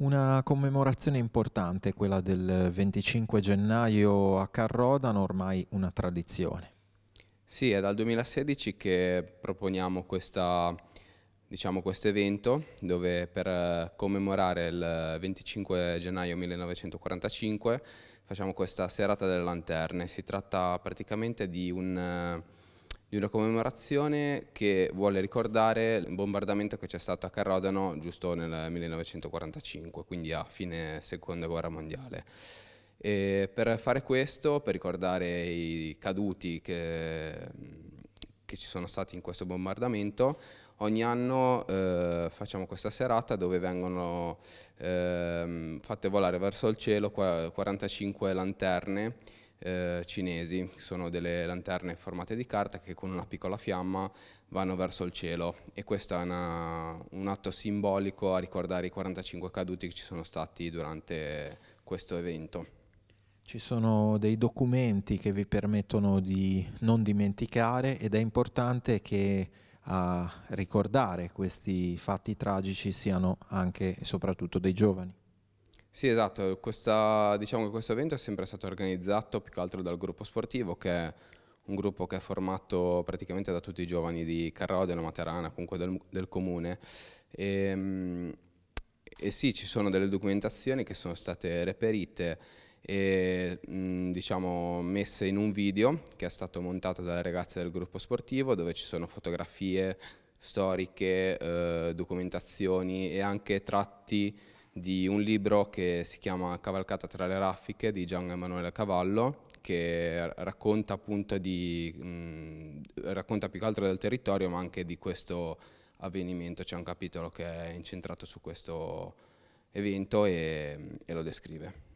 Una commemorazione importante, quella del 25 gennaio a Carrodano, ormai una tradizione. Sì, è dal 2016 che proponiamo diciamo, questo diciamo, evento dove per eh, commemorare il 25 gennaio 1945 facciamo questa serata delle lanterne. Si tratta praticamente di un eh, di una commemorazione che vuole ricordare il bombardamento che c'è stato a Carrodano giusto nel 1945, quindi a fine seconda guerra mondiale. E per fare questo, per ricordare i caduti che, che ci sono stati in questo bombardamento, ogni anno eh, facciamo questa serata dove vengono eh, fatte volare verso il cielo 45 lanterne eh, cinesi, sono delle lanterne formate di carta che con una piccola fiamma vanno verso il cielo e questo è una, un atto simbolico a ricordare i 45 caduti che ci sono stati durante questo evento. Ci sono dei documenti che vi permettono di non dimenticare ed è importante che a ricordare questi fatti tragici siano anche e soprattutto dei giovani. Sì, esatto, Questa, diciamo che questo evento è sempre stato organizzato più che altro dal gruppo sportivo che è un gruppo che è formato praticamente da tutti i giovani di Carrao, della Materana, comunque del, del comune. E, ehm, e, sì, ci sono delle documentazioni che sono state reperite e mm, diciamo messe in un video che è stato montato dalle ragazze del gruppo sportivo dove ci sono fotografie storiche, eh, documentazioni e anche tratti di un libro che si chiama Cavalcata tra le raffiche di Gian Emanuele Cavallo che racconta appunto di, mh, mm, racconta più che altro del territorio ma anche di questo avvenimento, c'è un capitolo che è incentrato su questo evento e, e lo descrive.